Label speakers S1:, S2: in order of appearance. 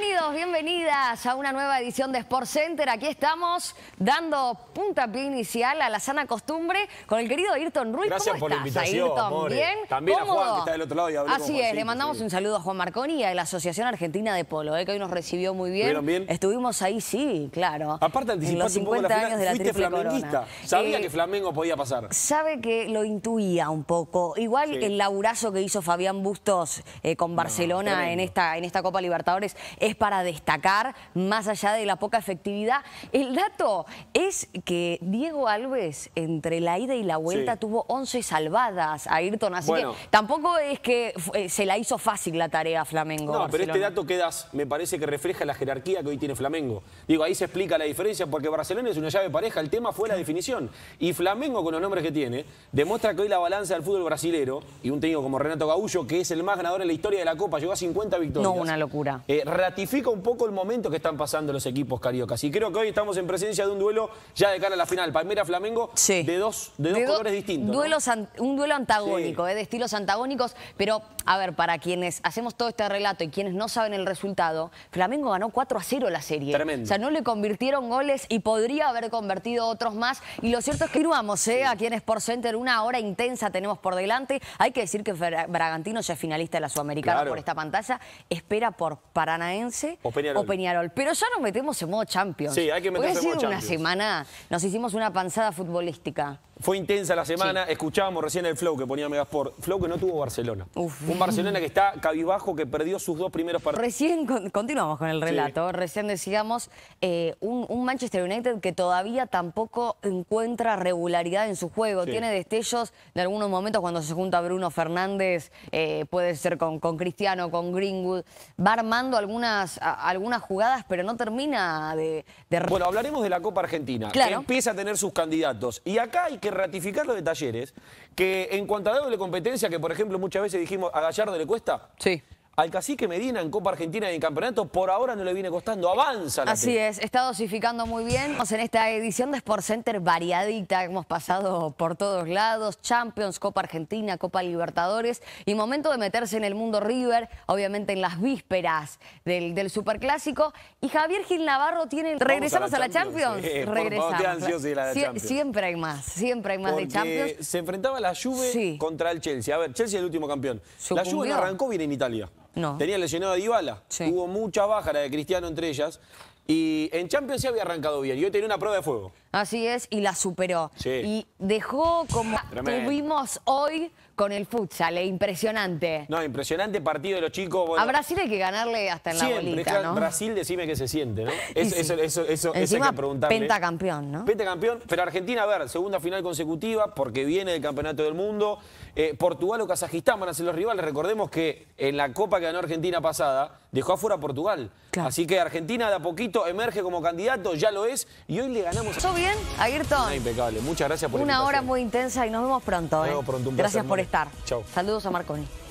S1: Bienvenidos, bienvenidas a una nueva edición de Sport Center. Aquí estamos dando puntapié inicial a la sana costumbre con el querido Ayrton Ruiz.
S2: Gracias ¿Cómo por estás, la Ayrton? También a Juan, que está del otro lado. Y Así es, le mandamos un
S1: saludo a Juan Marconi y a la Asociación Argentina de Polo, eh, que hoy nos recibió muy bien. bien. Estuvimos ahí, sí, claro. Aparte, anticipaste los 50 años de la fuiste Sabía que
S2: Flamengo podía pasar.
S1: Sabe que lo intuía un poco. Igual el laburazo que hizo Fabián Bustos eh, con Barcelona en, esta, en esta Copa Libertadores es es para destacar, más allá de la poca efectividad. El dato es que Diego Alves, entre la ida y la vuelta, tuvo 11 salvadas a Ayrton, así que tampoco es que eh, se la hizo fácil la tarea Flamengo. No, pero este
S2: dato que me parece que refleja la jerarquía que hoy tiene Flamengo. Digo, ahí se explica la diferencia porque Barcelona es una llave pareja, el tema fue la definición. Y Flamengo, con los nombres que tiene, demuestra que hoy la balanza del fútbol brasilero y un técnico como Renato Gaullo, que es el más ganador en la historia de la Copa, llegó a 50 victorias. No, una locura. Eh, un poco el momento que están pasando los equipos cariocas. Y creo que hoy estamos en presencia de un duelo ya de cara a la final. Palmera-Flamengo de dos, de colores distintos.
S1: Un duelo antagónico, eh, de estilos antagónicos. Pero, a ver, para quienes hacemos todo este relato y quienes no saben el resultado, Flamengo ganó 4 a 0 la serie. Tremendo. O sea, no le convirtieron goles y podría haber convertido otros más. Y lo cierto es que continuamos eh, aquí en Sport Center. Una hora intensa tenemos por delante. Hay que decir que Bragantino ya es finalista de la Sudamericana por esta pantalla. Espera por Paranaense o Peñarol. Pero ya nos metemos en modo Champions. Sí, hay que meterse en modo Champions. una semana nos hicimos una panzada futbolística.
S2: Fue intensa la semana, escuchábamos recién el flow que ponía Megasport. Flow que no tuvo Barcelona. Un Barcelona que está cabibajo, que perdió sus dos primeros partidos. Recién continuamos con el relato.
S1: ¿eh? Recién decíamos eh, un, Manchester United que todavía tampoco encuentra regularidad en su juego. Tiene destellos en algunos momentos cuando se junta Bruno Fernández, eh, puede ser con, Cristiano, con Greenwood. Va armando algunas, jugadas, pero no termina de,
S2: Bueno, hablaremos de la Copa Argentina. Claro. empieza a tener sus candidatos. Y acá hay que ratificar los de Talleres, que en cuanto a dado de competencia, que por ejemplo muchas veces dijimos a Gallardo le cuesta, sí. Al cacique Medina en Copa Argentina y en campeonato por ahora no le viene costando, avanza. Así es,
S1: está dosificando muy bien. En esta edición de Sport Center variadita, hemos pasado por todos lados, Champions, Copa Argentina, Copa Libertadores y momento de meterse en el mundo River, obviamente en las vísperas del, del Superclásico. Y Javier Gil Navarro tiene... ¿Regresamos a la Champions? Regresamos. Siempre hay más, siempre hay más de Champions.
S2: Se enfrentaba la Juve contra el Chelsea. A ver, Chelsea es el último campeón. La Juve arrancó bien en Italia. No. Tenía lesionado a Dybala. Hubo mucha baja de Cristiano entre ellas. Y en Champions se había arrancado bien. Y hoy tenía una prueba de fuego.
S1: Así es, y la superó. Y dejó como... Tuvimos hoy con el futsal, eh, impresionante.
S2: No, impresionante partido de los chicos. a Brasil
S1: hay que ganarle hasta en la bolita, ¿no?
S2: Brasil decime qué se siente, ¿no? Es, Eso, eso, eso, que preguntarle.
S1: pentacampeón, ¿no?
S2: Pentacampeón, pero Argentina, a ver, segunda final consecutiva porque viene del Campeonato del Mundo. Eh, Portugal o Kazajistán van a ser los rivales. Recordemos que en la Copa que ganó Argentina pasada, dejó afuera a Portugal. Así que Argentina de a poquito emerge como candidato, ya lo es, y hoy le ganamos. ¿Todo bien, Ayrton? impecable, muchas gracias por Una hora
S1: muy intensa y nos vemos pronto. Nos ¿eh? Gracias por estar. Chau. Saludos a Marconi.